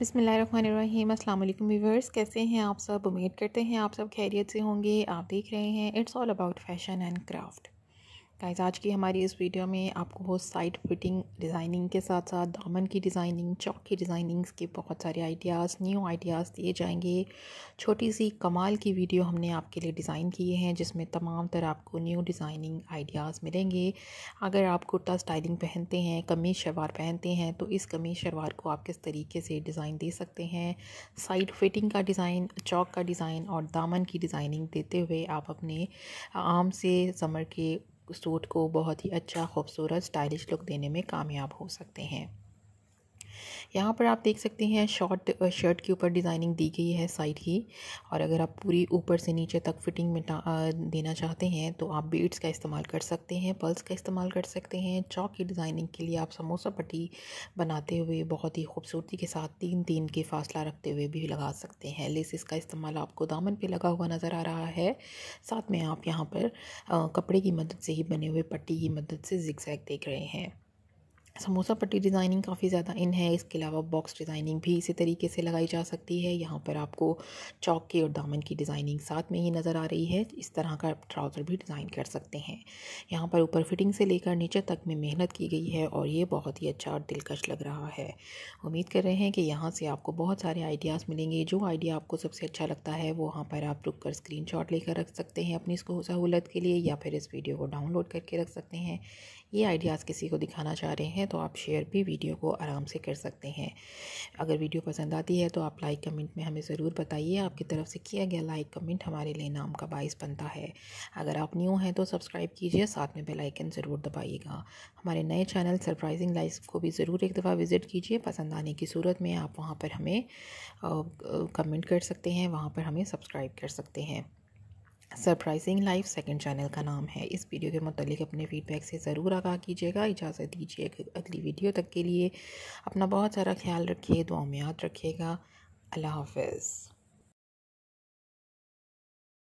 बसमीम अल्लाम व्यूवर्स कैसे हैं आप सब उम्मीद करते हैं आप सब खैरियत से होंगे आप देख रहे हैं it's all about fashion and craft guys आज की हमारी इस वीडियो में आपको साइड फिटिंग डिज़ाइनिंग के साथ साथ दामन की डिज़ाइनिंग चौक की डिज़ाइनिंग्स के बहुत सारे आइडियाज़ न्यू आइडियाज़ दिए जाएंगे छोटी सी कमाल की वीडियो हमने आपके लिए डिज़ाइन किए हैं जिसमें तमाम तरह आपको न्यू डिज़ाइनिंग आइडियाज़ मिलेंगे अगर आप कुर्ता स्टाइलिंग पहनते हैं कमीज़ शलवार पहनते हैं तो इस कमीज़ शलवार को आप किस तरीके से डिज़ाइन दे सकते हैं साइड फिटिंग का डिज़ाइन चौक का डिज़ाइन और दामन की डिज़ाइनिंग देते हुए आप अपने आम से समर के सूट को बहुत ही अच्छा खूबसूरत स्टाइलिश लुक देने में कामयाब हो सकते हैं यहाँ पर आप देख सकते हैं शॉर्ट शर्ट के ऊपर डिज़ाइनिंग दी गई है साइड की और अगर आप पूरी ऊपर से नीचे तक फिटिंग में देना चाहते हैं तो आप बीट्स का इस्तेमाल कर सकते हैं पल्स का इस्तेमाल कर सकते हैं चौक की डिज़ाइनिंग के लिए आप समोसा पट्टी बनाते हुए बहुत ही खूबसूरती के साथ तीन तीन के फासला रखते हुए भी लगा सकते हैं लेसिस का इस्तेमाल आपको दामन पर लगा हुआ नज़र आ रहा है साथ में आप यहाँ पर कपड़े की मदद से ही बने हुए पट्टी की मदद से जिक्जैक देख रहे हैं समोसा पट्टी डिज़ाइनिंग काफ़ी ज़्यादा इन है इसके अलावा बॉक्स डिज़ाइनिंग भी इसी तरीके से लगाई जा सकती है यहाँ पर आपको चौक की और दामन की डिज़ाइनिंग साथ में ही नज़र आ रही है इस तरह का ट्राउज़र भी डिज़ाइन कर सकते हैं यहाँ पर ऊपर फिटिंग से लेकर नीचे तक में मेहनत की गई है और ये बहुत ही अच्छा और दिलकश लग रहा है उम्मीद कर रहे हैं कि यहाँ से आपको बहुत सारे आइडियाज़ मिलेंगे जो आइडिया आपको सबसे अच्छा लगता है वो वहाँ पर आप रुक कर स्क्रीन लेकर रख सकते हैं अपनी सहूलत के लिए या फिर इस वीडियो को डाउनलोड करके रख सकते हैं ये आइडियाज़ किसी को दिखाना चाह रहे हैं तो आप शेयर भी वीडियो को आराम से कर सकते हैं अगर वीडियो पसंद आती है तो आप लाइक कमेंट में हमें ज़रूर बताइए आपकी तरफ से किया गया लाइक कमेंट हमारे लिए नाम का बायस बनता है अगर आप न्यू हैं तो सब्सक्राइब कीजिए साथ में बेलाइकन ज़रूर दबाइएगा हमारे नए चैनल सरप्राइजिंग लाइफ को भी ज़रूर एक दफ़ा विज़िट कीजिए पसंद आने की सूरत में आप वहाँ पर हमें कमेंट कर सकते हैं वहाँ पर हमें सब्सक्राइब कर सकते हैं सरप्राइजिंग लाइफ सेकंड चैनल का नाम है इस वीडियो के मतलब अपने फीडबैक से ज़रूर आगाह कीजिएगा इजाज़त दीजिए अगली वीडियो तक के लिए अपना बहुत सारा ख्याल रखिए दुआ में याद रखिएगा अल्लाह हाफ